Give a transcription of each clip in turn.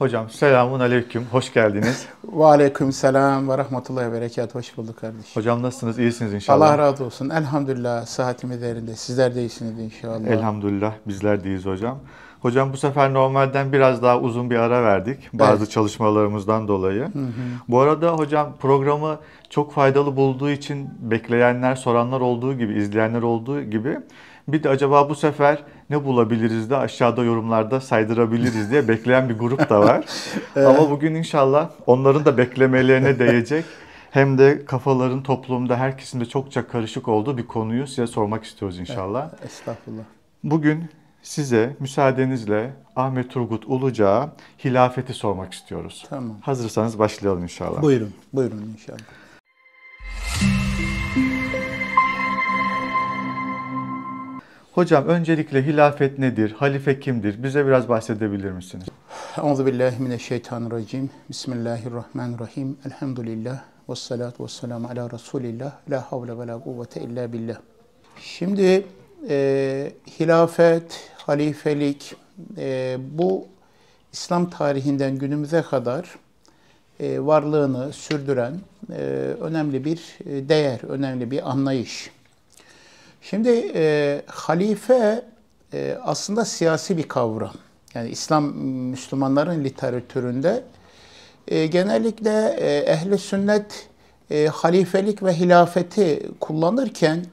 Hocam selamun aleyküm, hoş geldiniz. ve aleyküm selam ve rahmetullahi ve berekat, hoş bulduk kardeşim. Hocam nasılsınız, iyisiniz inşallah. Allah razı olsun, elhamdülillah sıhhatimi değerinde, sizler de iyisiniz inşallah. Elhamdülillah, bizler deyiz hocam. Hocam bu sefer normalden biraz daha uzun bir ara verdik bazı evet. çalışmalarımızdan dolayı. Hı hı. Bu arada hocam programı çok faydalı bulduğu için bekleyenler, soranlar olduğu gibi, izleyenler olduğu gibi bir de acaba bu sefer ne bulabiliriz de aşağıda yorumlarda saydırabiliriz diye bekleyen bir grup da var. Ama bugün inşallah onların da beklemelerine değecek hem de kafaların toplumda her kesimde çokça karışık olduğu bir konuyu size sormak istiyoruz inşallah. estağfurullah. Bugün size müsaadenizle Ahmet Turgut Uluca'ya hilafeti sormak istiyoruz. Tamam. Hazırsanız başlayalım inşallah. Buyurun, buyurun inşallah. Hocam öncelikle hilafet nedir? Halife kimdir? Bize biraz bahsedebilir misiniz? Euzubillahimineşşeytanirracim. Bismillahirrahmanirrahim. Elhamdülillah. Ve salatu ve selamu ala Resulillah. La havle ve la kuvvete illa billah. Şimdi e, hilafet, halifelik e, bu İslam tarihinden günümüze kadar e, varlığını sürdüren e, önemli bir e, değer, önemli bir anlayış. Şimdi e, halife e, aslında siyasi bir kavram. Yani İslam Müslümanların literatüründe e, genellikle e, ehli sünnet e, halifelik ve hilafeti kullanırken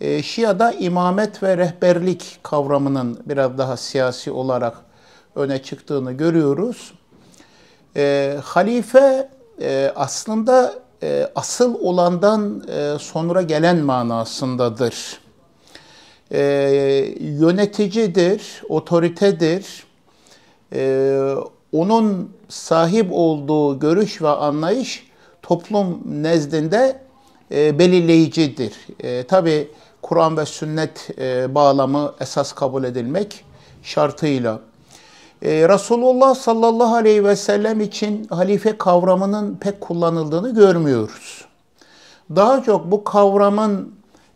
e, Şia'da imamet ve rehberlik kavramının biraz daha siyasi olarak öne çıktığını görüyoruz. E, halife e, aslında e, asıl olandan e, sonra gelen manasındadır e, yöneticidir, otoritedir. E, onun sahip olduğu görüş ve anlayış toplum nezdinde e, belirleyicidir. E, ee, Tabi Kur'an ve sünnet e, bağlamı esas kabul edilmek şartıyla. E, Resulullah sallallahu aleyhi ve sellem için halife kavramının pek kullanıldığını görmüyoruz. Daha çok bu kavramın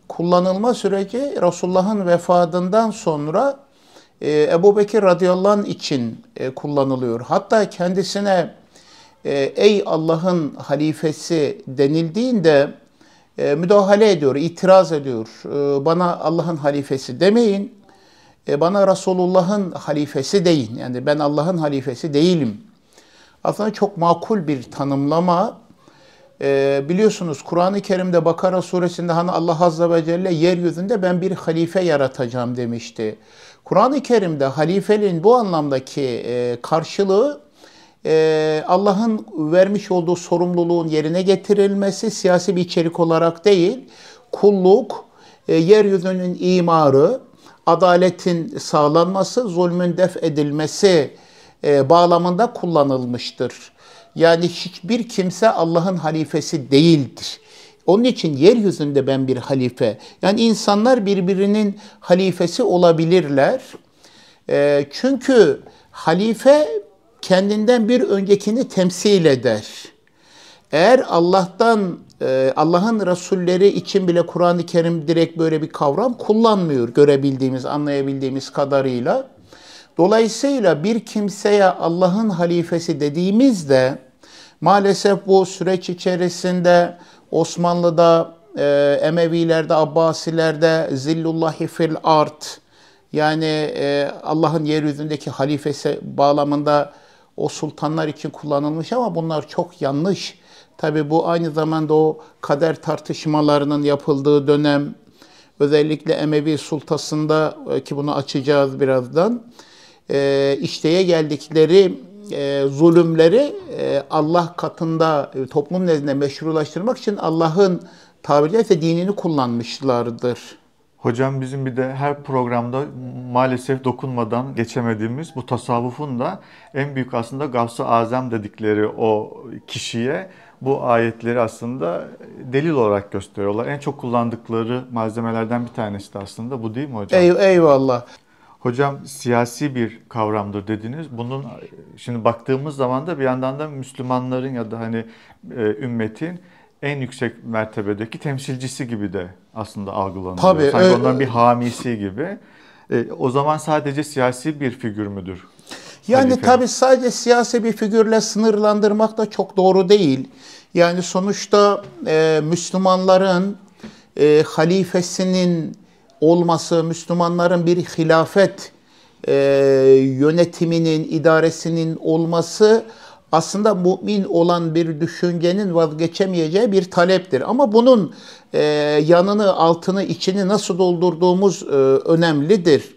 kullanılma süreci Resulullah'ın vefatından sonra e, Ebu Bekir radıyallahu anh için e, kullanılıyor. Hatta kendisine e, ey Allah'ın halifesi denildiğinde e, müdahale ediyor, itiraz ediyor. E, bana Allah'ın halifesi demeyin, e, bana Resulullah'ın halifesi deyin. Yani ben Allah'ın halifesi değilim. Aslında çok makul bir tanımlama e, biliyorsunuz Kur'an-ı Kerim'de Bakara suresinde hani Allah Azze ve Celle yeryüzünde ben bir halife yaratacağım demişti. Kuran-ı Kerim'de halifeliğin bu anlamdaki e, karşılığı e, Allah'ın vermiş olduğu sorumluluğun yerine getirilmesi siyasi bir içerik olarak değil, kulluk, e, yeryüzünün imarı, adaletin sağlanması, zulmün def edilmesi e, bağlamında kullanılmıştır. Yani hiçbir kimse Allah'ın halifesi değildir. Onun için yeryüzünde ben bir halife. Yani insanlar birbirinin halifesi olabilirler. E, çünkü halife kendinden bir öncekini temsil eder. Eğer Allah'tan e, Allah'ın rasulleri için bile Kur'an-ı Kerim direkt böyle bir kavram kullanmıyor görebildiğimiz, anlayabildiğimiz kadarıyla. Dolayısıyla bir kimseye Allah'ın halifesi dediğimizde Maalesef bu süreç içerisinde Osmanlı'da, e, Emevilerde, Abbasilerde zillullahi fil art yani e, Allah'ın yeryüzündeki halifesi bağlamında o sultanlar için kullanılmış ama bunlar çok yanlış. Tabi bu aynı zamanda o kader tartışmalarının yapıldığı dönem özellikle Emevi sultasında e, ki bunu açacağız birazdan e, işteye geldikleri e, zulümleri e, Allah katında e, toplum nezdinde meşrulaştırmak için Allah'ın tabiri caizse dinini kullanmışlardır. Hocam bizim bir de her programda maalesef dokunmadan geçemediğimiz bu tasavvufun da en büyük aslında Gavs-ı Azam dedikleri o kişiye bu ayetleri aslında delil olarak gösteriyorlar. En çok kullandıkları malzemelerden bir tanesi de aslında bu değil mi hocam? Ey, eyvallah. Hocam siyasi bir kavramdır dediniz. Bunun şimdi baktığımız zaman da bir yandan da Müslümanların ya da hani e, ümmetin en yüksek mertebedeki temsilcisi gibi de aslında algılanıyor. Tabii, Sanki e, onların bir hamisi gibi. E, o zaman sadece siyasi bir figür müdür? Yani Halife. tabii sadece siyasi bir figürle sınırlandırmak da çok doğru değil. Yani sonuçta e, Müslümanların e, halifesinin olması, Müslümanların bir hilafet e, yönetiminin, idaresinin olması aslında mümin olan bir düşüncenin vazgeçemeyeceği bir taleptir. Ama bunun e, yanını, altını, içini nasıl doldurduğumuz e, önemlidir.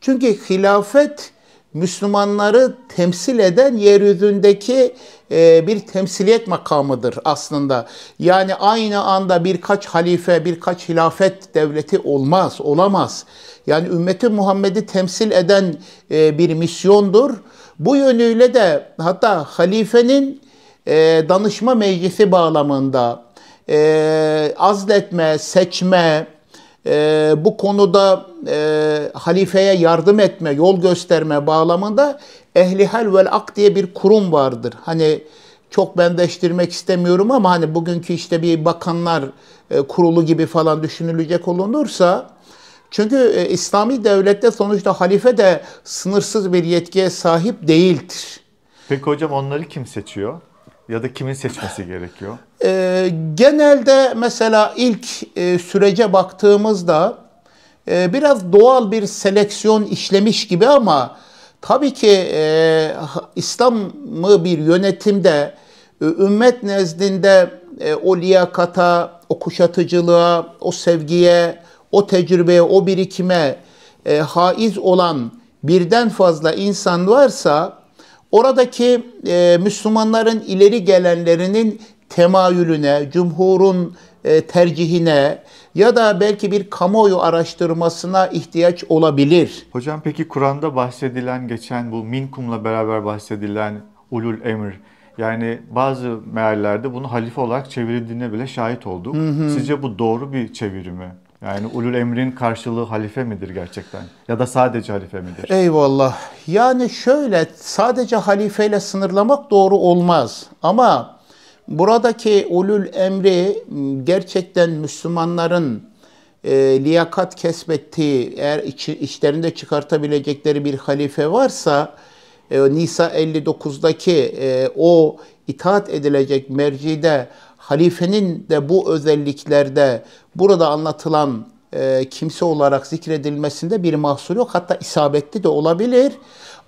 Çünkü hilafet Müslümanları temsil eden yeryüzündeki e, bir temsiliyet makamıdır aslında. Yani aynı anda birkaç halife, birkaç hilafet devleti olmaz, olamaz. Yani ümmeti Muhammed'i temsil eden e, bir misyondur. Bu yönüyle de hatta halifenin e, danışma meclisi bağlamında e, azletme, seçme, ee, bu konuda e, halifeye yardım etme, yol gösterme bağlamında Ehlihal vel Ak diye bir kurum vardır. Hani çok bendeştirmek istemiyorum ama hani bugünkü işte bir bakanlar e, kurulu gibi falan düşünülecek olunursa çünkü e, İslami devlette sonuçta halife de sınırsız bir yetkiye sahip değildir. Peki hocam onları kim seçiyor? ya da kimin seçmesi gerekiyor? E, genelde mesela ilk e, sürece baktığımızda e, biraz doğal bir seleksiyon işlemiş gibi ama tabii ki e, İslam'ı bir yönetimde e, ümmet nezdinde e, o liyakata, o kuşatıcılığa, o sevgiye, o tecrübeye, o birikime e, haiz olan birden fazla insan varsa Oradaki e, Müslümanların ileri gelenlerinin temayülüne, cumhurun e, tercihine ya da belki bir kamuoyu araştırmasına ihtiyaç olabilir. Hocam peki Kur'an'da bahsedilen geçen bu minkumla beraber bahsedilen ulul emir yani bazı meallerde bunu halife olarak çevirildiğine bile şahit olduk. Hı hı. Sizce bu doğru bir çevirimi? Yani ulul emrin karşılığı halife midir gerçekten? Ya da sadece halife midir? Eyvallah. Yani şöyle sadece halifeyle sınırlamak doğru olmaz. Ama buradaki ulul emri gerçekten Müslümanların e, liyakat kesbettiği, eğer iç, içlerinde çıkartabilecekleri bir halife varsa e, Nisa 59'daki e, o itaat edilecek mercide halifenin de bu özelliklerde burada anlatılan e, kimse olarak zikredilmesinde bir mahsur yok. Hatta isabetli de olabilir.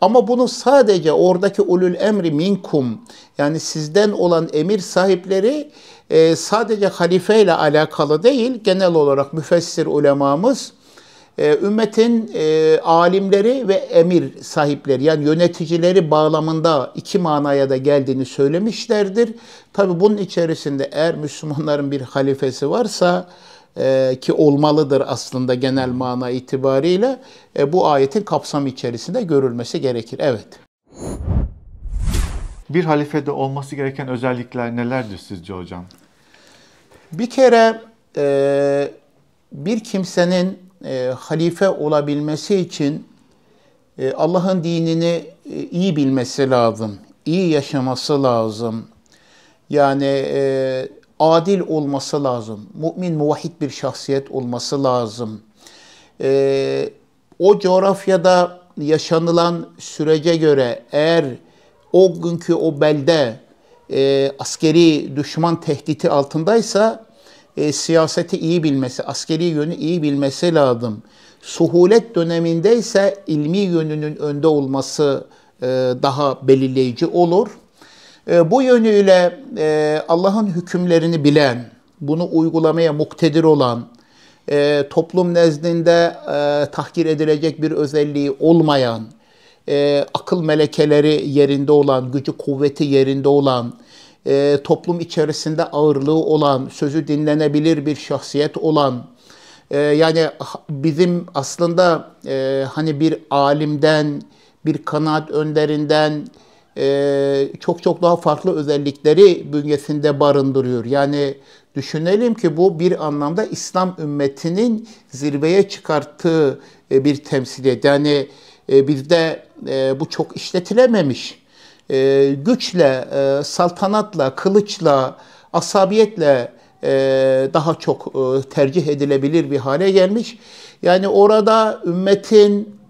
Ama bunu sadece oradaki ulul emri minkum yani sizden olan emir sahipleri e, sadece halife ile alakalı değil genel olarak müfessir ulemamız ee, ümmetin e, alimleri ve emir sahipleri yani yöneticileri bağlamında iki manaya da geldiğini söylemişlerdir. Tabi bunun içerisinde eğer Müslümanların bir halifesi varsa e, ki olmalıdır aslında genel mana itibariyle e, bu ayetin kapsam içerisinde görülmesi gerekir. Evet. Bir halifede olması gereken özellikler nelerdir sizce hocam? Bir kere bir kimsenin e, halife olabilmesi için e, Allah'ın dinini e, iyi bilmesi lazım, iyi yaşaması lazım. Yani e, adil olması lazım, mümin muvahhid bir şahsiyet olması lazım. E, o coğrafyada yaşanılan sürece göre eğer o günkü o belde e, askeri düşman tehditi altındaysa e, siyaseti iyi bilmesi, askeri yönü iyi bilmesi lazım. Suhulet döneminde ise ilmi yönünün önde olması e, daha belirleyici olur. E, bu yönüyle e, Allah'ın hükümlerini bilen, bunu uygulamaya muktedir olan, e, toplum nezdinde e, tahkir edilecek bir özelliği olmayan, e, akıl melekeleri yerinde olan, gücü kuvveti yerinde olan, e, toplum içerisinde ağırlığı olan, sözü dinlenebilir bir şahsiyet olan, e, yani bizim aslında e, hani bir alimden, bir kanaat önderinden e, çok çok daha farklı özellikleri bünyesinde barındırıyor. Yani düşünelim ki bu bir anlamda İslam ümmetinin zirveye çıkarttığı e, bir temsiliyet. Yani e, bizde e, bu çok işletilememiş. E, güçle, e, saltanatla, kılıçla, asabiyetle e, daha çok e, tercih edilebilir bir hale gelmiş. Yani orada ümmetin,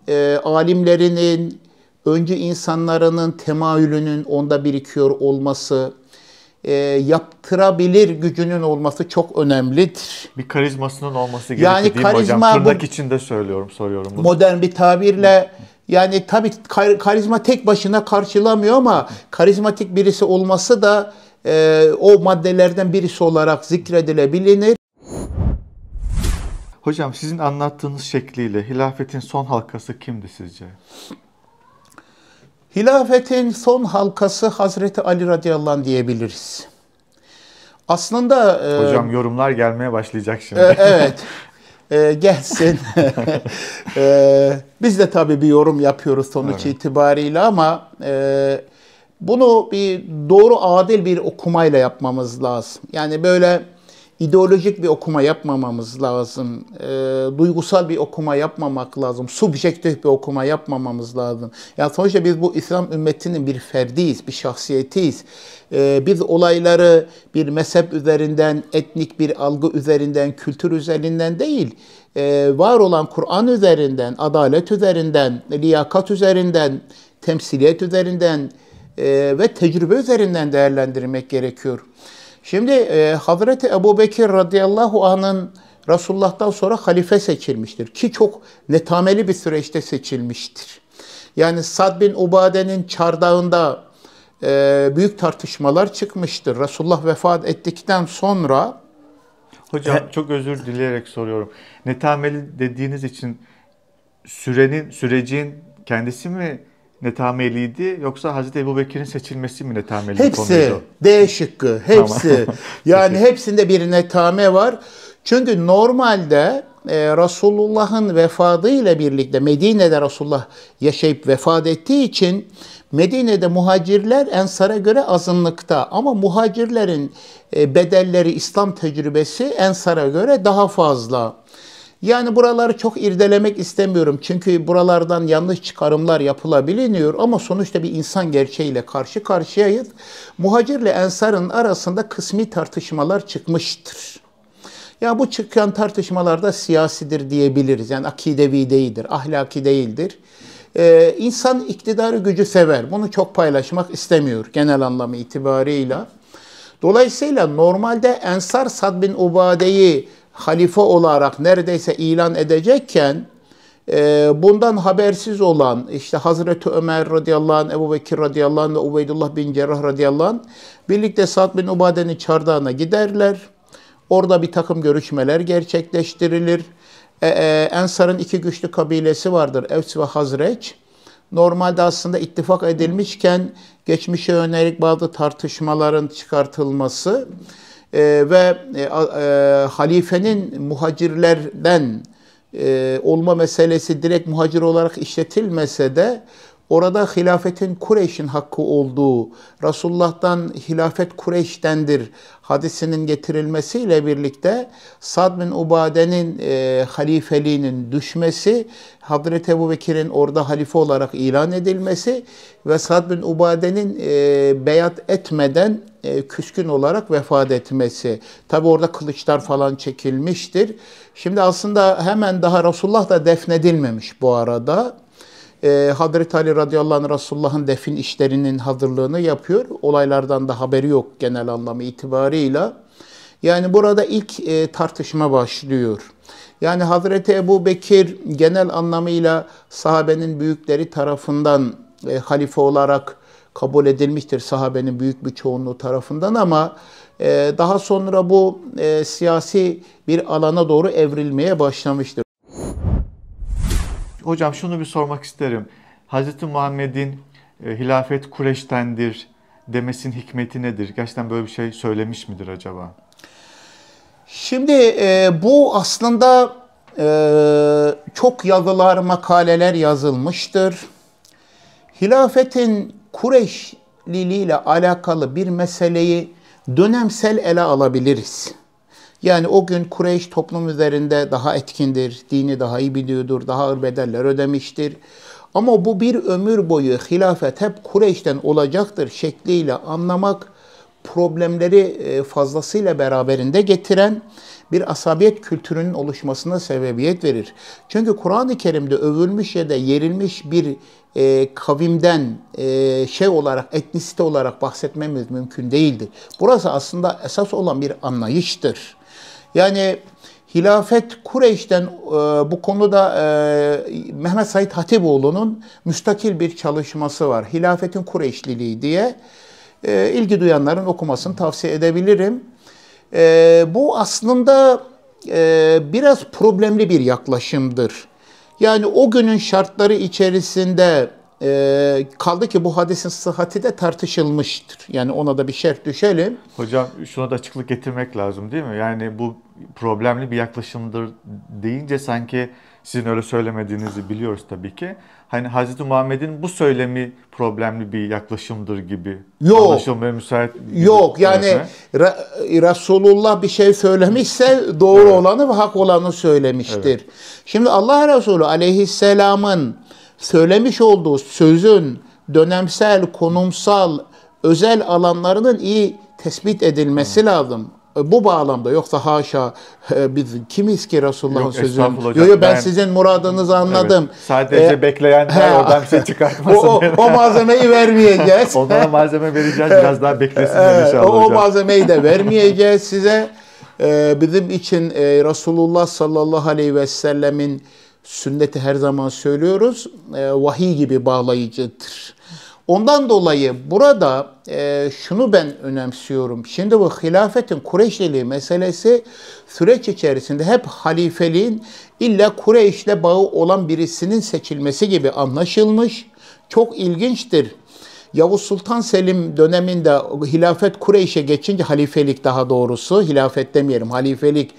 alimlerinin, öncü insanlarının temayülünün onda birikiyor olması, yaptırabilir gücünün olması çok önemlidir. Bir karizmasının olması gerekiyor yani değil karizma, mi hocam? Tırnak bu, içinde söylüyorum, soruyorum bunu. Modern bir tabirle... Hı yani tabii kar karizma tek başına karşılamıyor ama karizmatik birisi olması da e, o maddelerden birisi olarak zikredilebilir. Hocam sizin anlattığınız şekliyle hilafetin son halkası kimdi sizce? Hilafetin son halkası Hazreti Ali radıyallahu anh diyebiliriz. Aslında... E, Hocam e, yorumlar gelmeye başlayacak şimdi. E, evet. e, gelsin. e, biz de tabii bir yorum yapıyoruz sonuç evet. itibariyle ama e, bunu bir doğru adil bir okumayla yapmamız lazım. Yani böyle ideolojik bir okuma yapmamamız lazım. E, duygusal bir okuma yapmamak lazım. Subjektif bir okuma yapmamamız lazım. Yani sonuçta biz bu İslam ümmetinin bir ferdiyiz, bir şahsiyetiyiz. E, biz olayları bir mezhep üzerinden, etnik bir algı üzerinden, kültür üzerinden değil, e, var olan Kur'an üzerinden, adalet üzerinden, liyakat üzerinden, temsiliyet üzerinden e, ve tecrübe üzerinden değerlendirmek gerekiyor. Şimdi e, Hazreti Ebu Bekir radıyallahu anın Resulullah'tan sonra halife seçilmiştir. Ki çok netameli bir süreçte seçilmiştir. Yani Sad bin Ubade'nin çardağında e, büyük tartışmalar çıkmıştır. Resulullah vefat ettikten sonra... Hocam e, çok özür dileyerek soruyorum. Netameli dediğiniz için sürenin, sürecin kendisi mi netameliydi yoksa Hazreti Ebu Bekir'in seçilmesi mi netameliydi? Hepsi. Konuydu? D şıkkı. Hepsi. Tamam. Yani hepsinde bir netame var. Çünkü normalde e, Resulullah'ın vefatıyla birlikte Medine'de Resulullah yaşayıp vefat ettiği için Medine'de muhacirler Ensar'a göre azınlıkta ama muhacirlerin e, bedelleri İslam tecrübesi Ensar'a göre daha fazla. Yani buraları çok irdelemek istemiyorum. Çünkü buralardan yanlış çıkarımlar yapılabiliyor ama sonuçta bir insan gerçeğiyle karşı karşıyayız. Muhacirle ile Ensar'ın arasında kısmi tartışmalar çıkmıştır. Ya bu çıkan tartışmalarda siyasidir diyebiliriz. Yani akidevi değildir, ahlaki değildir. Ee, insan iktidarı gücü sever. Bunu çok paylaşmak istemiyor genel anlamı itibarıyla. Dolayısıyla normalde Ensar Sad bin Ubade'yi halife olarak neredeyse ilan edecekken e, bundan habersiz olan işte Hazreti Ömer radıyallahu anh, Ebu Bekir radıyallahu anh ve Ubeydullah bin Cerrah radıyallahu anh birlikte Sa'd bin Ubade'nin çardağına giderler. Orada bir takım görüşmeler gerçekleştirilir. Ee, Ensar'ın iki güçlü kabilesi vardır Evs ve Hazreç. Normalde aslında ittifak edilmişken geçmişe yönelik bazı tartışmaların çıkartılması e, ve e, e, halifenin muhacirlerden e, olma meselesi direkt muhacir olarak işletilmese de Orada hilafetin Kureyş'in hakkı olduğu, Resulullah'tan hilafet Kureyş'tendir hadisinin getirilmesiyle birlikte Sad bin Ubade'nin e, halifeliğinin düşmesi, Hazreti Ebu Bekir'in orada halife olarak ilan edilmesi ve Sad bin Ubade'nin e, beyat etmeden e, küskün olarak vefat etmesi. Tabi orada kılıçlar falan çekilmiştir. Şimdi aslında hemen daha Resulullah da defnedilmemiş bu arada e, Hazreti Ali radıyallahu anh Resulullah'ın defin işlerinin hazırlığını yapıyor. Olaylardan da haberi yok genel anlamı itibarıyla. Yani burada ilk e, tartışma başlıyor. Yani Hazreti Ebu Bekir genel anlamıyla sahabenin büyükleri tarafından e, halife olarak kabul edilmiştir sahabenin büyük bir çoğunluğu tarafından ama e, daha sonra bu e, siyasi bir alana doğru evrilmeye başlamıştır. Hocam şunu bir sormak isterim. Hz. Muhammed'in e, hilafet Kureş'tendir demesinin hikmeti nedir? Gerçekten böyle bir şey söylemiş midir acaba? Şimdi e, bu aslında e, çok yazılar, makaleler yazılmıştır. Hilafetin Kureşliliği ile alakalı bir meseleyi dönemsel ele alabiliriz. Yani o gün Kureyş toplum üzerinde daha etkindir, dini daha iyi biliyordur, daha ağır bedeller ödemiştir. Ama bu bir ömür boyu hilafet hep Kureyş'ten olacaktır şekliyle anlamak problemleri e, fazlasıyla beraberinde getiren bir asabiyet kültürünün oluşmasına sebebiyet verir. Çünkü Kur'an-ı Kerim'de övülmüş ya da yerilmiş bir e, kavimden e, şey olarak, etnisite olarak bahsetmemiz mümkün değildir. Burası aslında esas olan bir anlayıştır. Yani hilafet Kureyş'ten e, bu konuda e, Mehmet Said Hatipoğlu'nun müstakil bir çalışması var. Hilafetin Kureyşliliği diye e, ilgi duyanların okumasını tavsiye edebilirim. E, bu aslında e, biraz problemli bir yaklaşımdır. Yani o günün şartları içerisinde e, kaldı ki bu hadisin sıhhati de tartışılmıştır. Yani ona da bir şerh düşelim. Hocam şuna da açıklık getirmek lazım değil mi? Yani bu problemli bir yaklaşımdır deyince sanki sizin öyle söylemediğinizi biliyoruz tabii ki. Hani Hazreti Muhammed'in bu söylemi problemli bir yaklaşımdır gibi yok, anlaşılmaya müsait. Gibi yok yani Ra- Resulullah bir şey söylemişse doğru evet. olanı ve hak olanı söylemiştir. Evet. Şimdi Allah Resulü aleyhisselamın söylemiş olduğu sözün dönemsel, konumsal, özel alanlarının iyi tespit edilmesi hmm. lazım e, bu bağlamda yoksa haşa e, biz kimiz ki Resulullah'ın yok, sözünü? Yok yok ben, ben sizin muradınızı anladım. Evet, sadece ee, bekleyenler he, oradan şey çıkartmasın. O, o, o malzemeyi vermeyeceğiz. Onlara malzeme vereceğiz biraz daha beklesinler inşallah o, hocam. O malzemeyi de vermeyeceğiz size. Ee, bizim için e, Resulullah sallallahu aleyhi ve sellemin Sünneti her zaman söylüyoruz, e, vahiy gibi bağlayıcıdır. Ondan dolayı burada e, şunu ben önemsiyorum. Şimdi bu hilafetin Kureyşliliği meselesi süreç içerisinde hep halifeliğin illa Kureyş'le bağı olan birisinin seçilmesi gibi anlaşılmış. Çok ilginçtir. Yavuz Sultan Selim döneminde hilafet Kureyş'e geçince halifelik daha doğrusu, hilafet demeyelim, halifelik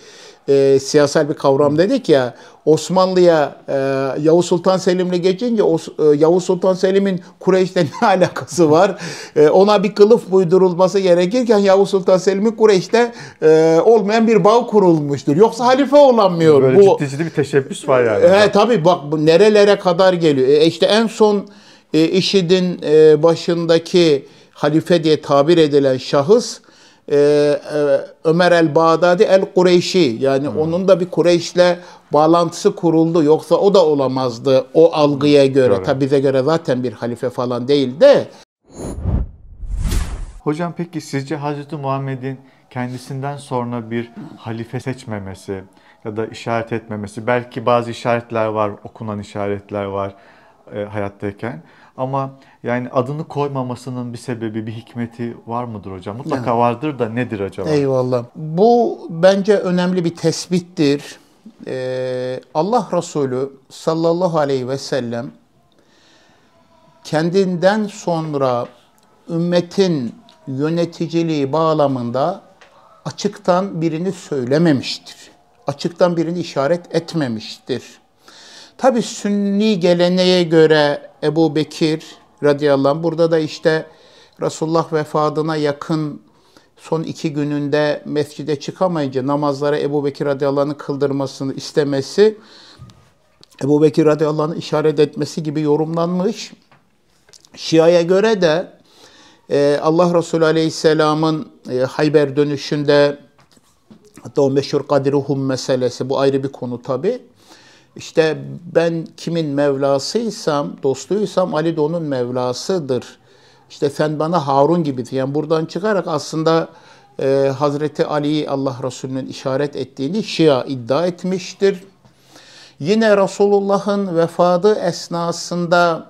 e, siyasal bir kavram dedik ya Osmanlı'ya e, Yavuz Sultan Selim'le geçince o, e, Yavuz Sultan Selim'in Kureyş'le ne alakası var? E, ona bir kılıf buydurulması gerekirken Yavuz Sultan Selim'in Kureyş'te e, olmayan bir bağ kurulmuştur. Yoksa halife olamıyor. Böyle bu, ciddi ciddi bir teşebbüs var yani. E, tabii bak nerelere kadar geliyor. E, işte en son e, IŞİD'in e, başındaki halife diye tabir edilen şahıs e, e, Ömer el-Bağdadi el-Kureyşi yani hmm. onun da bir Kureyş'le bağlantısı kuruldu. Yoksa o da olamazdı o algıya hmm, göre. Evet. Tabi bize göre zaten bir halife falan değil de. Hocam peki sizce Hazreti Muhammed'in kendisinden sonra bir halife seçmemesi ya da işaret etmemesi belki bazı işaretler var, okunan işaretler var e, hayattayken. Ama yani adını koymamasının bir sebebi, bir hikmeti var mıdır hocam? Mutlaka vardır da nedir acaba? Eyvallah. Bu bence önemli bir tespittir. Ee, Allah Resulü sallallahu aleyhi ve sellem kendinden sonra ümmetin yöneticiliği bağlamında açıktan birini söylememiştir. Açıktan birini işaret etmemiştir. Tabi sünni geleneğe göre Ebu Bekir radıyallahu anh, burada da işte Resulullah vefatına yakın son iki gününde mescide çıkamayınca namazlara Ebu Bekir radıyallahu anh'ı kıldırmasını istemesi, Ebu Bekir radıyallahu anh'ı işaret etmesi gibi yorumlanmış. Şia'ya göre de e, Allah Resulü aleyhisselamın e, Hayber dönüşünde hatta o meşhur Kadiruhum meselesi bu ayrı bir konu tabi. İşte ben kimin Mevlasıysam, dostuysam Ali de onun Mevlasıdır. İşte sen bana Harun gibisin. Yani buradan çıkarak aslında e, Hazreti Ali'yi Allah Resulü'nün işaret ettiğini Şia iddia etmiştir. Yine Resulullah'ın vefadı esnasında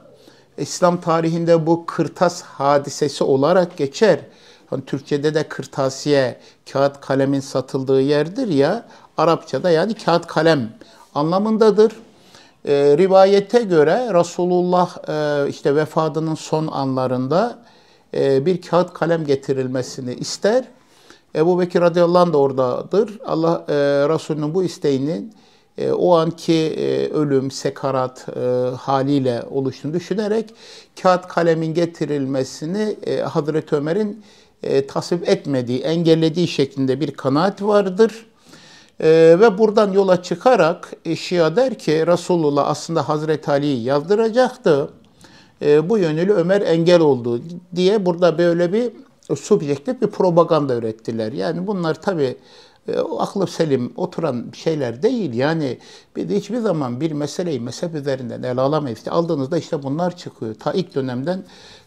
İslam tarihinde bu kırtas hadisesi olarak geçer. Hani Türkçe'de de kırtasiye, kağıt kalemin satıldığı yerdir ya. Arapçada yani kağıt kalem anlamındadır. E, rivayete göre Resulullah e, işte vefatının son anlarında e, bir kağıt kalem getirilmesini ister. Ebu Bekir radıyallahu anh da oradadır. Allah e, Resulünün bu isteğinin e, o anki e, ölüm, sekarat e, haliyle oluştuğunu düşünerek kağıt kalemin getirilmesini e, Hazreti Ömer'in e, tasvip etmediği, engellediği şeklinde bir kanaat vardır. E, ve buradan yola çıkarak e, Şia der ki Resulullah aslında Hazreti Ali'yi yazdıracaktı. E, bu yönüyle Ömer engel oldu diye burada böyle bir subjektif bir propaganda ürettiler. Yani bunlar tabii e, aklı selim oturan şeyler değil. Yani bir de hiçbir zaman bir meseleyi mezhep üzerinden ele alamayız. İşte aldığınızda işte bunlar çıkıyor. Ta ilk dönemden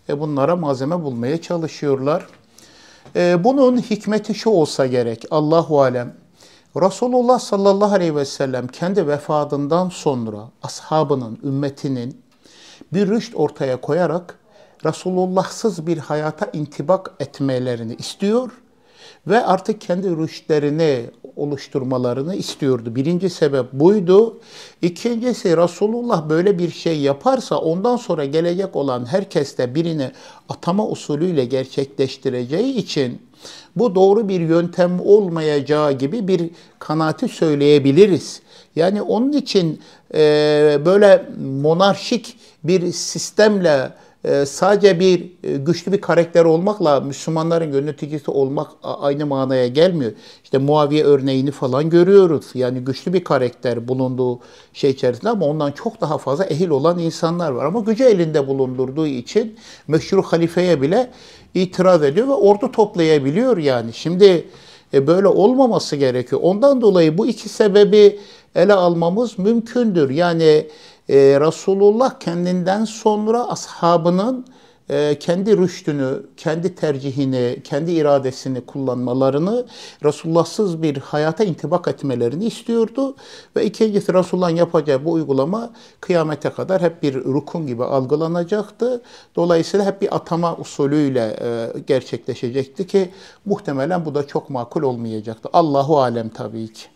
e, bunlara malzeme bulmaya çalışıyorlar. E, bunun hikmeti şu olsa gerek. Allahu alem. Resulullah sallallahu aleyhi ve sellem kendi vefatından sonra ashabının, ümmetinin bir rüşt ortaya koyarak Resulullahsız bir hayata intibak etmelerini istiyor ve artık kendi rüştlerini oluşturmalarını istiyordu. Birinci sebep buydu. İkincisi Resulullah böyle bir şey yaparsa ondan sonra gelecek olan herkes de birini atama usulüyle gerçekleştireceği için bu doğru bir yöntem olmayacağı gibi bir kanaati söyleyebiliriz. Yani onun için e, böyle monarşik bir sistemle e, sadece bir e, güçlü bir karakter olmakla Müslümanların yöneticisi olmak aynı manaya gelmiyor. İşte Muaviye örneğini falan görüyoruz. Yani güçlü bir karakter bulunduğu şey içerisinde ama ondan çok daha fazla ehil olan insanlar var. Ama gücü elinde bulundurduğu için meşhur halifeye bile itiraz ediyor ve ordu toplayabiliyor yani. Şimdi e, böyle olmaması gerekiyor. Ondan dolayı bu iki sebebi ele almamız mümkündür. Yani e, Resulullah kendinden sonra ashabının e, kendi rüştünü, kendi tercihini, kendi iradesini kullanmalarını, Resulullahsız bir hayata intibak etmelerini istiyordu. Ve ikincisi Resulullah'ın yapacağı bu uygulama kıyamete kadar hep bir rukun gibi algılanacaktı. Dolayısıyla hep bir atama usulüyle e, gerçekleşecekti ki muhtemelen bu da çok makul olmayacaktı. Allahu alem tabii ki.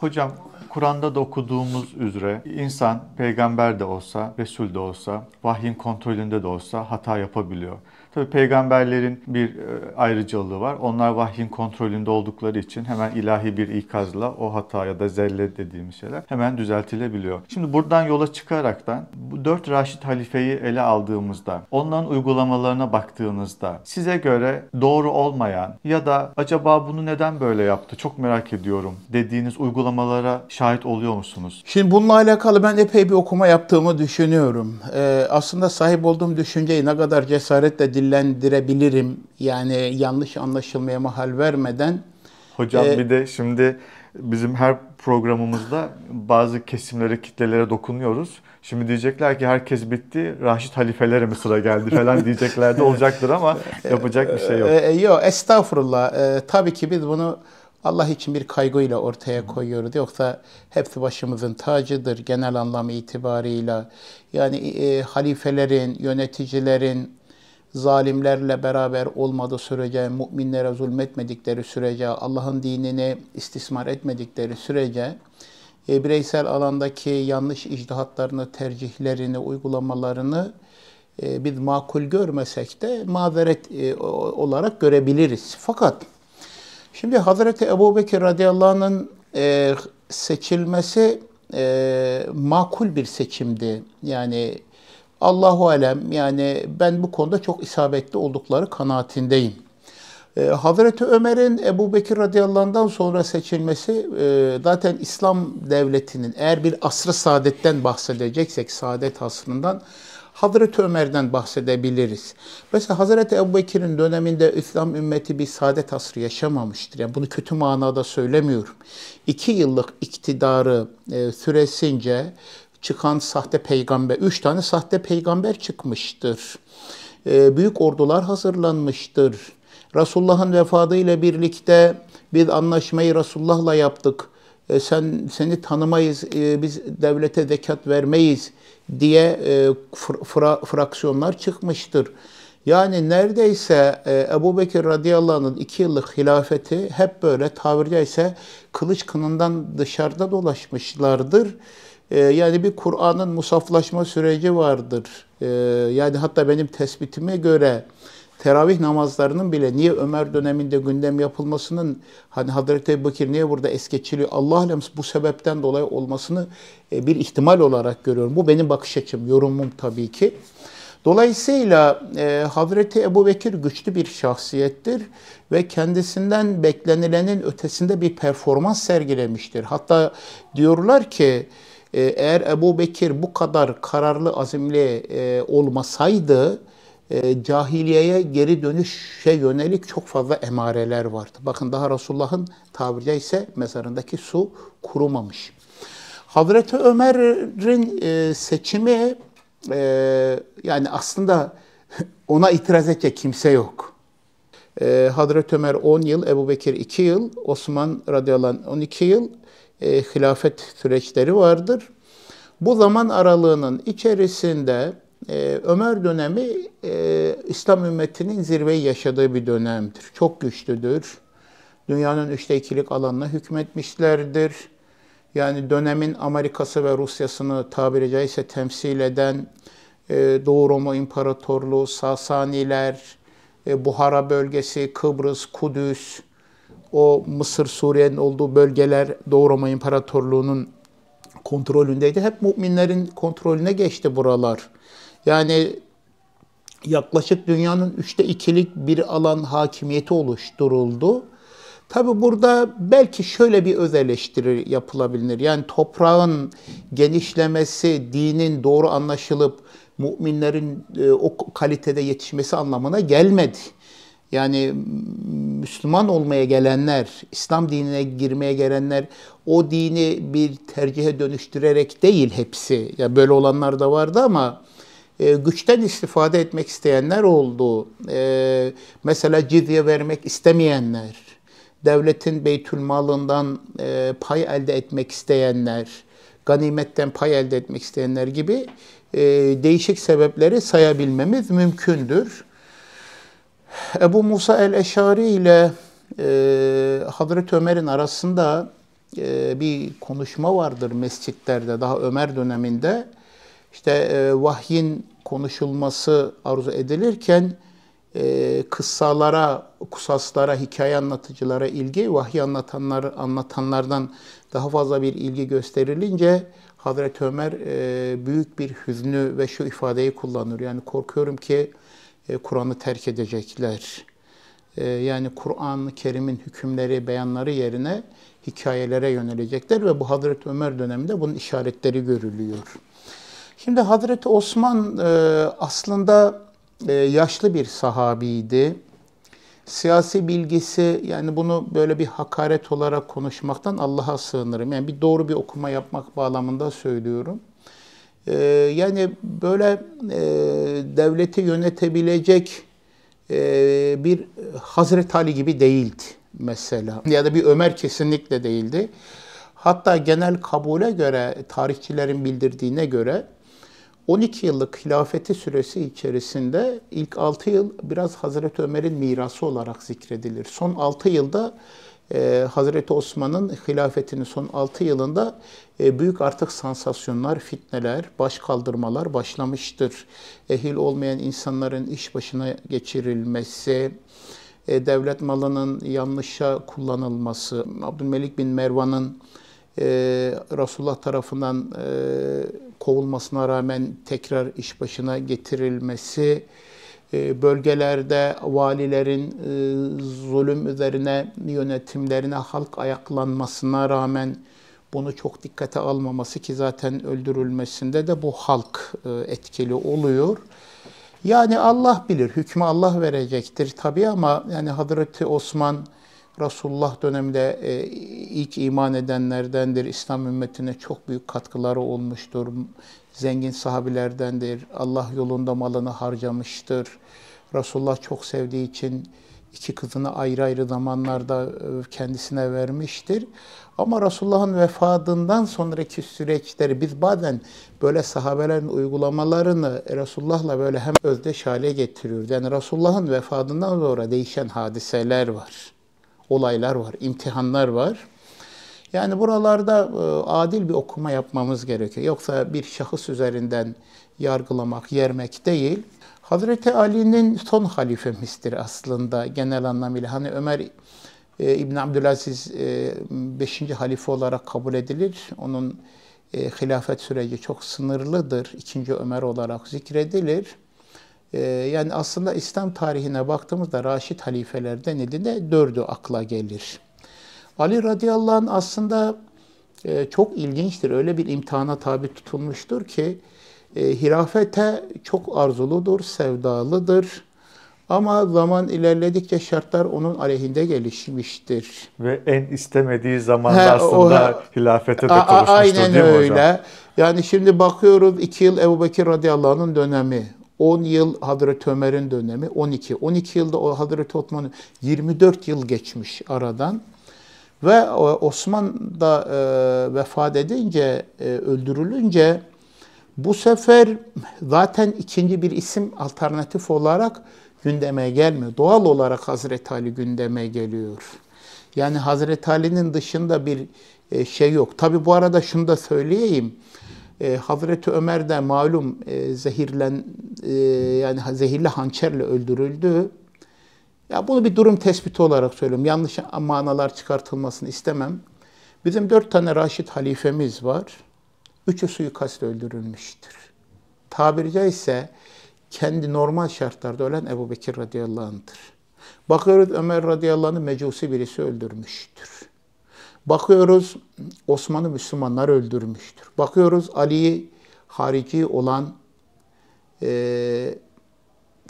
Hocam Kur'an'da da okuduğumuz üzere insan peygamber de olsa, Resul de olsa, vahyin kontrolünde de olsa hata yapabiliyor. Tabi peygamberlerin bir e, ayrıcalığı var. Onlar vahyin kontrolünde oldukları için hemen ilahi bir ikazla o hata ya da zelle dediğimiz şeyler hemen düzeltilebiliyor. Şimdi buradan yola çıkaraktan bu dört Raşid halifeyi ele aldığımızda, onların uygulamalarına baktığınızda size göre doğru olmayan ya da acaba bunu neden böyle yaptı çok merak ediyorum dediğiniz uygulamalara şahit oluyor musunuz? Şimdi bununla alakalı ben epey bir okuma yaptığımı düşünüyorum. Ee, aslında sahip olduğum düşünceyi ne kadar cesaretle dil şekillendirebilirim. Yani yanlış anlaşılmaya mahal vermeden. Hocam e, bir de şimdi bizim her programımızda bazı kesimlere, kitlelere dokunuyoruz. Şimdi diyecekler ki herkes bitti, Raşit halifelere mi sıra geldi falan diyecekler de olacaktır ama yapacak bir şey yok. E, e, yok estağfurullah. E, tabii ki biz bunu Allah için bir kaygıyla ortaya koyuyoruz. Yoksa hepsi başımızın tacıdır genel anlam itibarıyla. Yani e, halifelerin, yöneticilerin, zalimlerle beraber olmadığı sürece, müminlere zulmetmedikleri sürece, Allah'ın dinini istismar etmedikleri sürece, e, bireysel alandaki yanlış icdihatlarını, tercihlerini, uygulamalarını e, biz makul görmesek de mazeret e, olarak görebiliriz. Fakat şimdi Hazreti Ebu Bekir radıyallahu anh'ın e, seçilmesi e, makul bir seçimdi. Yani Allahu alem yani ben bu konuda çok isabetli oldukları kanaatindeyim. Ee, Hazreti Ömer'in Ebu Bekir radıyallahu sonra seçilmesi e, zaten İslam devletinin eğer bir asrı saadetten bahsedeceksek saadet asrından Hazreti Ömer'den bahsedebiliriz. Mesela Hazreti Bekir'in döneminde İslam ümmeti bir saadet asrı yaşamamıştır. Yani bunu kötü manada söylemiyorum. İki yıllık iktidarı e, süresince çıkan sahte peygamber, üç tane sahte peygamber çıkmıştır. E, büyük ordular hazırlanmıştır. Resulullah'ın vefadı ile birlikte bir anlaşmayı Resulullah'la yaptık. E, sen seni tanımayız, e, biz devlete zekat vermeyiz diye e, fra, fraksiyonlar çıkmıştır. Yani neredeyse e, Ebu Bekir radıyallahu anh'ın iki yıllık hilafeti hep böyle tabiri caizse kılıç kınından dışarıda dolaşmışlardır. Ee, yani bir Kur'an'ın musaflaşma süreci vardır. Ee, yani hatta benim tespitime göre teravih namazlarının bile niye Ömer döneminde gündem yapılmasının hani Hazreti Ebu Bekir niye burada es geçiliyor Allah alem bu sebepten dolayı olmasını e, bir ihtimal olarak görüyorum. Bu benim bakış açım, yorumum tabii ki. Dolayısıyla e, Hazreti Ebu Bekir güçlü bir şahsiyettir ve kendisinden beklenilenin ötesinde bir performans sergilemiştir. Hatta diyorlar ki ee, eğer Ebu Bekir bu kadar kararlı azimli e, olmasaydı e, cahiliyeye geri dönüşe yönelik çok fazla emareler vardı. Bakın daha Resulullah'ın tabiri caizse mezarındaki su kurumamış. Hazreti Ömer'in e, seçimi e, yani aslında ona itiraz edecek kimse yok. E, Hazreti Ömer 10 yıl, Ebu Bekir 2 yıl, Osman radıyallahu anh 12 yıl, e, hilafet süreçleri vardır. Bu zaman aralığının içerisinde e, Ömer dönemi e, İslam ümmetinin zirveyi yaşadığı bir dönemdir. Çok güçlüdür. Dünyanın üçte ikilik alanına hükmetmişlerdir. Yani dönemin Amerikası ve Rusyasını tabiri caizse temsil eden e, Doğu Roma İmparatorluğu, Sasaniler, e, Buhara bölgesi, Kıbrıs, Kudüs, o Mısır, Suriye'nin olduğu bölgeler Doğu Roma İmparatorluğu'nun kontrolündeydi. Hep müminlerin kontrolüne geçti buralar. Yani yaklaşık dünyanın üçte ikilik bir alan hakimiyeti oluşturuldu. Tabi burada belki şöyle bir öz eleştiri yapılabilir. Yani toprağın genişlemesi, dinin doğru anlaşılıp müminlerin e, o kalitede yetişmesi anlamına gelmedi. Yani Müslüman olmaya gelenler, İslam dinine girmeye gelenler o dini bir tercihe dönüştürerek değil hepsi. Ya böyle olanlar da vardı ama e, güçten istifade etmek isteyenler oldu. E, mesela cizye vermek istemeyenler, devletin beytülmalından e, pay elde etmek isteyenler, ganimetten pay elde etmek isteyenler gibi e, değişik sebepleri sayabilmemiz mümkündür. Ebu Musa el-Eşari ile e, Hazreti Ömer'in arasında e, bir konuşma vardır mescitlerde daha Ömer döneminde. İşte e, vahyin konuşulması arzu edilirken e, kıssalara, kusaslara, hikaye anlatıcılara ilgi, vahiy anlatanlar, anlatanlardan daha fazla bir ilgi gösterilince Hazreti Ömer e, büyük bir hüznü ve şu ifadeyi kullanır. Yani korkuyorum ki e, Kur'an'ı terk edecekler. E, yani Kur'an-ı Kerim'in hükümleri, beyanları yerine hikayelere yönelecekler ve bu Hazreti Ömer döneminde bunun işaretleri görülüyor. Şimdi Hazreti Osman e, aslında yaşlı bir sahabiydi. Siyasi bilgisi yani bunu böyle bir hakaret olarak konuşmaktan Allah'a sığınırım. Yani bir doğru bir okuma yapmak bağlamında söylüyorum. Ee, yani böyle e, devleti yönetebilecek e, bir Hazreti Ali gibi değildi mesela. Ya da bir Ömer kesinlikle değildi. Hatta genel kabule göre, tarihçilerin bildirdiğine göre 12 yıllık hilafeti süresi içerisinde ilk 6 yıl biraz Hazreti Ömer'in mirası olarak zikredilir. Son 6 yılda e, Hazreti Osman'ın hilafetinin son 6 yılında e, büyük artık sansasyonlar, fitneler, baş kaldırmalar başlamıştır. Ehil olmayan insanların iş başına geçirilmesi, e, devlet malının yanlışa kullanılması, Abdülmelik bin Mervan'ın e, Resulullah tarafından e, kovulmasına rağmen tekrar iş başına getirilmesi, e, bölgelerde valilerin e, zulüm üzerine yönetimlerine halk ayaklanmasına rağmen bunu çok dikkate almaması ki zaten öldürülmesinde de bu halk e, etkili oluyor. Yani Allah bilir, hükmü Allah verecektir tabii ama yani Hazreti Osman Resulullah döneminde ilk iman edenlerdendir. İslam ümmetine çok büyük katkıları olmuştur zengin sahabilerdendir. Allah yolunda malını harcamıştır. Resulullah çok sevdiği için iki kızını ayrı ayrı zamanlarda e, kendisine vermiştir. Ama Resulullah'ın vefatından sonraki süreçleri biz bazen böyle sahabelerin uygulamalarını e, Resulullah'la böyle hem özdeş hale getiriyoruz. Yani Resulullah'ın vefatından sonra değişen hadiseler var, olaylar var, imtihanlar var. Yani buralarda e, adil bir okuma yapmamız gerekiyor. Yoksa bir şahıs üzerinden yargılamak, yermek değil. Hazreti Ali'nin son halifemizdir aslında genel anlamıyla. Hani Ömer e, İbn Abdülaziz 5. E, halife olarak kabul edilir. Onun e, hilafet süreci çok sınırlıdır. 2. Ömer olarak zikredilir. E, yani aslında İslam tarihine baktığımızda Raşid halifelerden elinde dördü akla gelir. Ali radıyallahu anh aslında e, çok ilginçtir. Öyle bir imtihana tabi tutulmuştur ki e, hirafete çok arzuludur, sevdalıdır. Ama zaman ilerledikçe şartlar onun aleyhinde gelişmiştir. Ve en istemediği zamanda aslında hilafete de kavuşmuştur aynen değil mi öyle. hocam? Yani şimdi bakıyoruz 2 yıl Ebu Bekir radıyallahu anh'ın dönemi. 10 yıl Hazreti Ömer'in dönemi 12. 12 yılda o Hazreti Osman'ın 24 yıl geçmiş aradan. Ve Osman da e, vefat edince, e, öldürülünce bu sefer zaten ikinci bir isim alternatif olarak gündeme gelmiyor. Doğal olarak Hazreti Ali gündeme geliyor. Yani Hazreti Ali'nin dışında bir e, şey yok. Tabi bu arada şunu da söyleyeyim. E, Hazreti Ömer de malum e, zehirlen e, yani zehirli hançerle öldürüldü. Ya bunu bir durum tespiti olarak söylüyorum. Yanlış manalar çıkartılmasını istemem. Bizim dört tane Raşid halifemiz var. Üçü suikastle öldürülmüştür. Tabiri caizse kendi normal şartlarda ölen Ebu Bekir radıyallahu anh'tır. Bakıyoruz Ömer radıyallahu anh'ı mecusi birisi öldürmüştür. Bakıyoruz Osman'ı Müslümanlar öldürmüştür. Bakıyoruz Ali'yi harici olan e,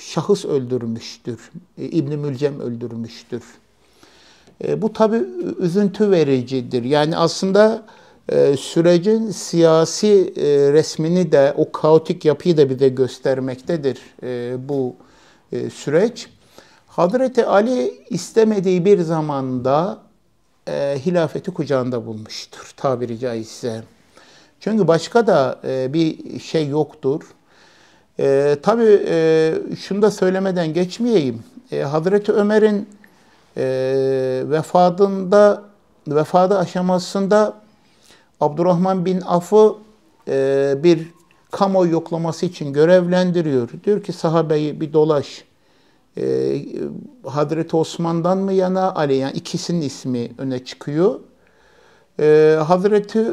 şahıs öldürmüştür. E, İbn Mülcem öldürmüştür. E, bu tabi üzüntü vericidir. Yani aslında e, sürecin siyasi resmini de o kaotik yapıyı da bize göstermektedir bu süreç. Hazreti Ali istemediği bir zamanda hilafeti kucağında bulmuştur tabiri caizse. Çünkü başka da bir şey yoktur. E, tabii e, şunu da söylemeden geçmeyeyim. E, Hazreti Ömer'in e, vefatında vefadı aşamasında Abdurrahman bin Af'ı e, bir kamuoyu yoklaması için görevlendiriyor. Diyor ki sahabeyi bir dolaş. E, Hazreti Osman'dan mı yana Ali yani ikisinin ismi öne çıkıyor. E, Hazreti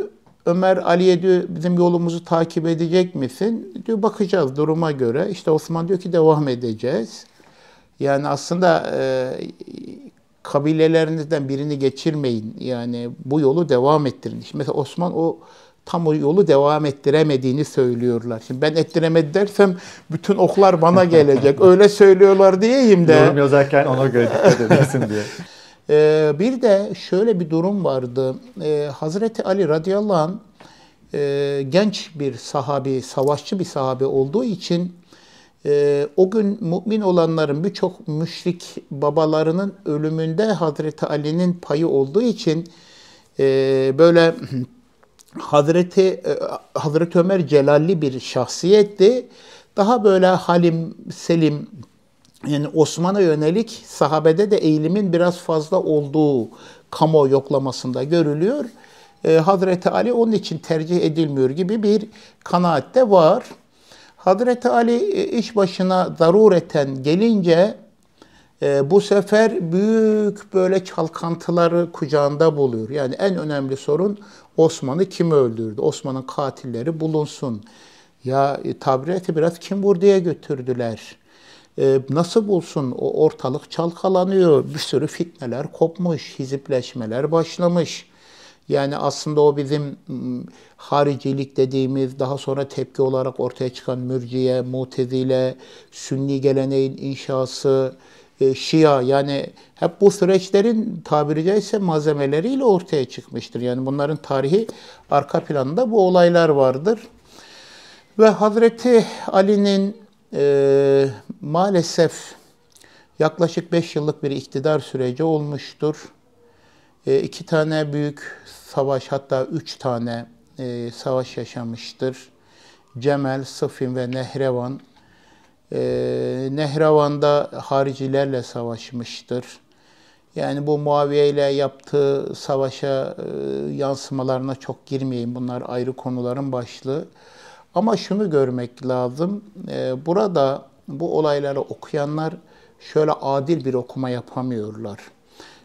Ömer Ali'ye diyor bizim yolumuzu takip edecek misin? Diyor bakacağız duruma göre. İşte Osman diyor ki devam edeceğiz. Yani aslında e, kabilelerinizden birini geçirmeyin. Yani bu yolu devam ettirin. Şimdi mesela Osman o tam o yolu devam ettiremediğini söylüyorlar. Şimdi ben ettiremedi dersem bütün oklar bana gelecek. Öyle söylüyorlar diyeyim de. Yorum yazarken ona göre dikkat edersin diye. Ee, bir de şöyle bir durum vardı. Ee, Hazreti Ali radıyallahu anh e, genç bir sahabi, savaşçı bir sahabi olduğu için e, o gün mümin olanların birçok müşrik babalarının ölümünde Hazreti Ali'nin payı olduğu için e, böyle Hazreti e, Hazreti Ömer celalli bir şahsiyetti. Daha böyle halim, selim, yani Osman'a yönelik sahabede de eğilimin biraz fazla olduğu kamu yoklamasında görülüyor. Ee, Hazreti Ali onun için tercih edilmiyor gibi bir kanaat de var. Hazreti Ali e, iş başına zarureten gelince e, bu sefer büyük böyle çalkantıları kucağında buluyor. Yani en önemli sorun Osman'ı kim öldürdü? Osman'ın katilleri bulunsun. Ya e, biraz kim vur diye götürdüler.'' e, nasıl bulsun o ortalık çalkalanıyor. Bir sürü fitneler kopmuş, hizipleşmeler başlamış. Yani aslında o bizim haricilik dediğimiz daha sonra tepki olarak ortaya çıkan mürciye, mutezile, sünni geleneğin inşası, e, Şia yani hep bu süreçlerin tabiri caizse malzemeleriyle ortaya çıkmıştır. Yani bunların tarihi arka planında bu olaylar vardır. Ve Hazreti Ali'nin e, maalesef yaklaşık 5 yıllık bir iktidar süreci olmuştur. E, iki tane büyük savaş hatta üç tane e, savaş yaşamıştır. Cemel, Sıfin ve Nehrevan. E, ee, Nehrevan'da haricilerle savaşmıştır. Yani bu Muaviye ile yaptığı savaşa e, yansımalarına çok girmeyeyim. Bunlar ayrı konuların başlığı. Ama şunu görmek lazım. E, burada bu olayları okuyanlar şöyle adil bir okuma yapamıyorlar.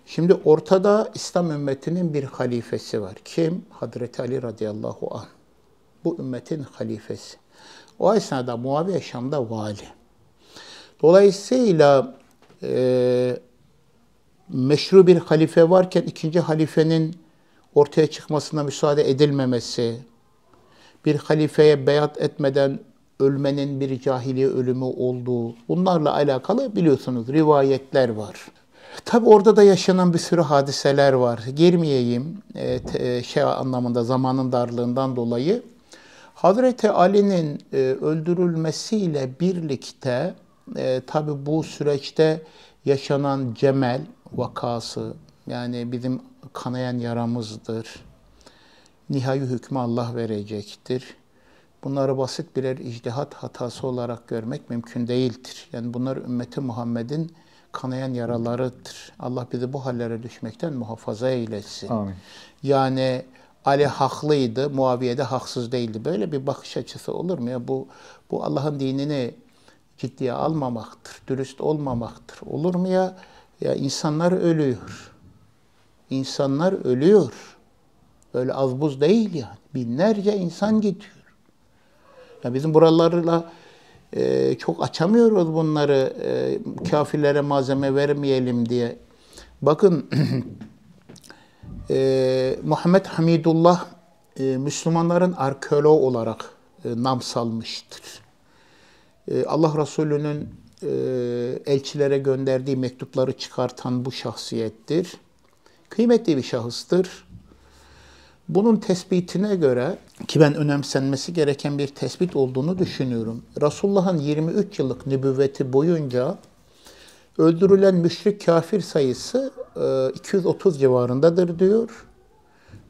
Şimdi ortada İslam ümmetinin bir halifesi var. Kim? Hazreti Ali radıyallahu anh. Bu ümmetin halifesi. O esnada Muaviye Şam'da vali. Dolayısıyla e, meşru bir halife varken ikinci halifenin ortaya çıkmasına müsaade edilmemesi, bir halifeye beyat etmeden ölmenin bir cahiliye ölümü olduğu, bunlarla alakalı biliyorsunuz rivayetler var. Tabi orada da yaşanan bir sürü hadiseler var. Girmeyeyim e, şey anlamında zamanın darlığından dolayı. Hazreti Ali'nin e, öldürülmesiyle birlikte e, tabi bu süreçte yaşanan Cemel vakası yani bizim kanayan yaramızdır nihai hükmü Allah verecektir. Bunları basit birer icdihat hatası olarak görmek mümkün değildir. Yani bunlar ümmeti Muhammed'in kanayan yaralarıdır. Allah bizi bu hallere düşmekten muhafaza eylesin. Amin. Yani Ali haklıydı, Muaviye de haksız değildi. Böyle bir bakış açısı olur mu ya? Bu, bu Allah'ın dinini ciddiye almamaktır, dürüst olmamaktır. Olur mu ya? Ya insanlar ölüyor. İnsanlar ölüyor. Böyle az buz değil yani. Binlerce insan gidiyor. Ya bizim buralarla e, çok açamıyoruz bunları e, kafirlere malzeme vermeyelim diye. Bakın e, Muhammed Hamidullah e, Müslümanların arkeoloğu olarak e, nam salmıştır. E, Allah Resulü'nün e, elçilere gönderdiği mektupları çıkartan bu şahsiyettir. Kıymetli bir şahıstır. Bunun tespitine göre ki ben önemsenmesi gereken bir tespit olduğunu düşünüyorum. Resulullah'ın 23 yıllık nübüvveti boyunca öldürülen müşrik kafir sayısı 230 e, civarındadır diyor.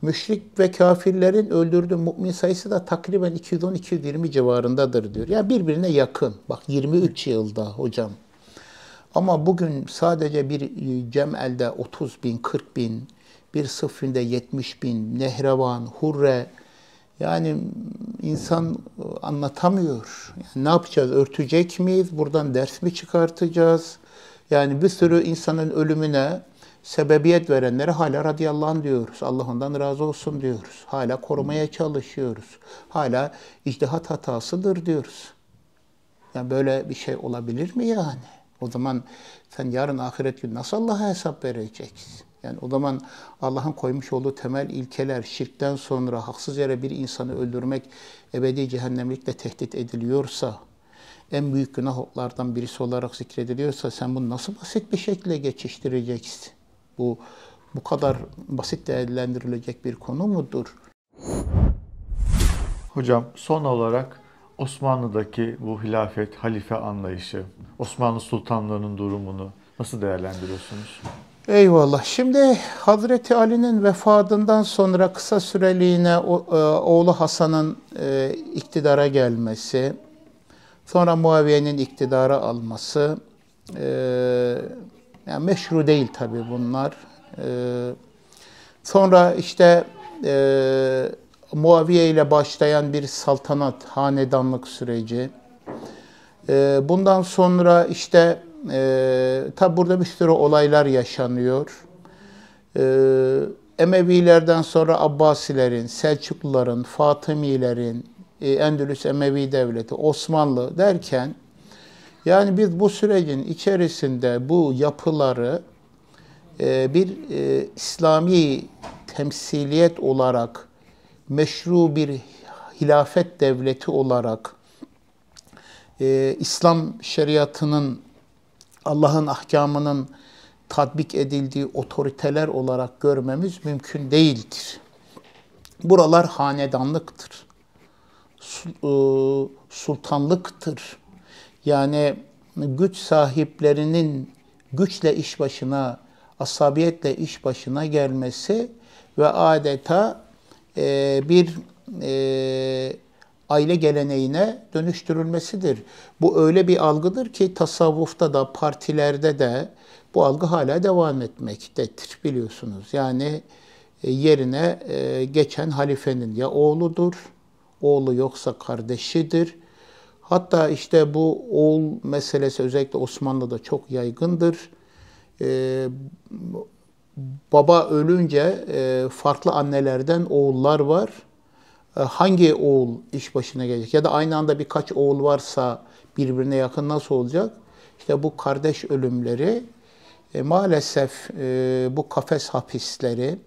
Müşrik ve kafirlerin öldürdüğü mümin sayısı da takriben 210-220 civarındadır diyor. Yani birbirine yakın. Bak 23 yılda hocam. Ama bugün sadece bir e, cem 30 bin, 40 bin, bir sıfrinde 70 bin, Nehrevan, Hurre. Yani insan anlatamıyor. Yani ne yapacağız? Örtecek miyiz? Buradan ders mi çıkartacağız? Yani bir sürü insanın ölümüne sebebiyet verenlere hala radıyallahu anh diyoruz. Allah ondan razı olsun diyoruz. Hala korumaya çalışıyoruz. Hala icdihat hatasıdır diyoruz. Yani böyle bir şey olabilir mi yani? O zaman sen yarın ahiret günü nasıl Allah'a hesap vereceksin? Yani o zaman Allah'ın koymuş olduğu temel ilkeler şirkten sonra haksız yere bir insanı öldürmek ebedi cehennemlikle tehdit ediliyorsa, en büyük günahlardan birisi olarak zikrediliyorsa sen bunu nasıl basit bir şekilde geçiştireceksin? Bu bu kadar basit değerlendirilecek bir konu mudur? Hocam son olarak Osmanlı'daki bu hilafet, halife anlayışı, Osmanlı sultanlarının durumunu nasıl değerlendiriyorsunuz? Eyvallah. Şimdi Hazreti Ali'nin vefatından sonra kısa süreliğine e, oğlu Hasan'ın e, iktidara gelmesi, sonra Muaviye'nin iktidara alması, e, yani meşru değil tabii bunlar. Sonra işte Muaviye ile başlayan bir saltanat, hanedanlık süreci. Bundan sonra işte e, ee, tabi burada bir sürü olaylar yaşanıyor. E, Emevilerden sonra Abbasilerin, Selçukluların, Fatımilerin, e, Endülüs Emevi Devleti, Osmanlı derken yani biz bu sürecin içerisinde bu yapıları e, bir e, İslami temsiliyet olarak meşru bir hilafet devleti olarak e, İslam şeriatının Allah'ın ahkamının tatbik edildiği otoriteler olarak görmemiz mümkün değildir. Buralar hanedanlıktır. E, sultanlıktır. Yani güç sahiplerinin güçle iş başına, asabiyetle iş başına gelmesi ve adeta e, bir e, aile geleneğine dönüştürülmesidir. Bu öyle bir algıdır ki tasavvufta da partilerde de bu algı hala devam etmektedir biliyorsunuz. Yani e, yerine e, geçen halifenin ya oğludur, oğlu yoksa kardeşidir. Hatta işte bu oğul meselesi özellikle Osmanlı'da çok yaygındır. Ee, baba ölünce e, farklı annelerden oğullar var. Ee, hangi oğul iş başına gelecek ya da aynı anda birkaç oğul varsa birbirine yakın nasıl olacak? İşte bu kardeş ölümleri e, maalesef e, bu kafes hapisleri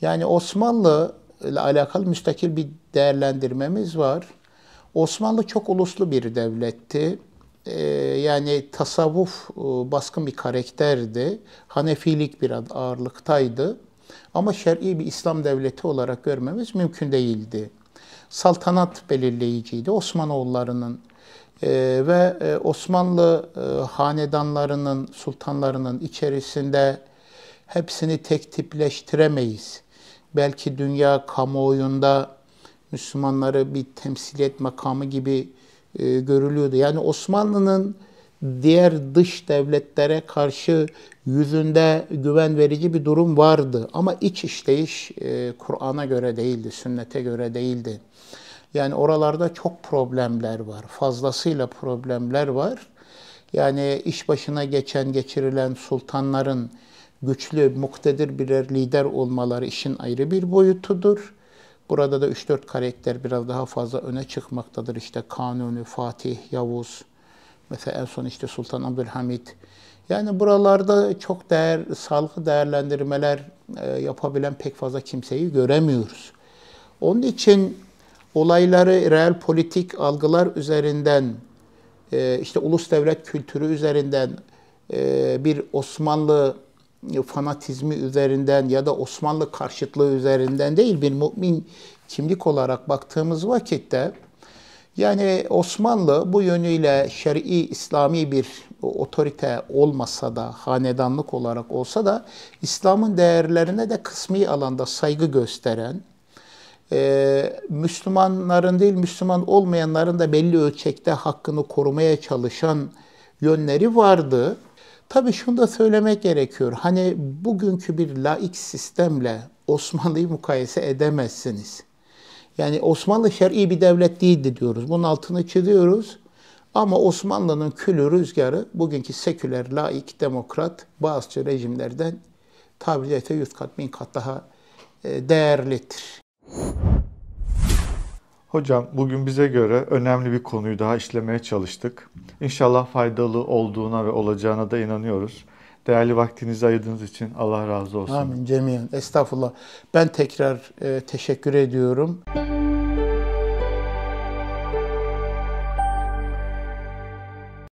yani Osmanlı ile alakalı müstakil bir değerlendirmemiz var. Osmanlı çok uluslu bir devletti. E, yani tasavvuf e, baskın bir karakterdi. Hanefilik bir ağırlıktaydı. Ama şer'i bir İslam devleti olarak görmemiz mümkün değildi. Saltanat belirleyiciydi. Osmanoğullarının e, ve e, Osmanlı e, hanedanlarının, sultanlarının içerisinde hepsini tek tipleştiremeyiz. Belki dünya kamuoyunda Müslümanları bir temsiliyet makamı gibi e, görülüyordu. Yani Osmanlı'nın diğer dış devletlere karşı yüzünde güven verici bir durum vardı. Ama iç işleyiş e, Kur'an'a göre değildi, sünnete göre değildi. Yani oralarda çok problemler var. Fazlasıyla problemler var. Yani iş başına geçen, geçirilen sultanların güçlü, muktedir birer lider olmaları işin ayrı bir boyutudur. Burada da 3-4 karakter biraz daha fazla öne çıkmaktadır. İşte Kanuni, Fatih, Yavuz, Mesela en son işte Sultan Abdülhamit. Yani buralarda çok değer, salgı değerlendirmeler e, yapabilen pek fazla kimseyi göremiyoruz. Onun için olayları real politik algılar üzerinden, e, işte ulus devlet kültürü üzerinden, e, bir Osmanlı fanatizmi üzerinden ya da Osmanlı karşıtlığı üzerinden değil bir mümin kimlik olarak baktığımız vakitte yani Osmanlı bu yönüyle şer'i İslami bir otorite olmasa da, hanedanlık olarak olsa da İslam'ın değerlerine de kısmi alanda saygı gösteren, ee, Müslümanların değil Müslüman olmayanların da belli ölçekte hakkını korumaya çalışan yönleri vardı. Tabii şunu da söylemek gerekiyor. Hani bugünkü bir laik sistemle Osmanlı'yı mukayese edemezsiniz. Yani Osmanlı şer'i bir devlet değildi diyoruz. Bunun altını çiziyoruz. Ama Osmanlı'nın külü rüzgarı bugünkü seküler, laik, demokrat, bazı rejimlerden tabiriyete yüz kat, bin kat daha e, değerlidir. Hocam bugün bize göre önemli bir konuyu daha işlemeye çalıştık. İnşallah faydalı olduğuna ve olacağına da inanıyoruz. Değerli vaktinizi ayırdığınız için Allah razı olsun. Amin cemiyen. Estağfurullah. Ben tekrar e, teşekkür ediyorum. Müzik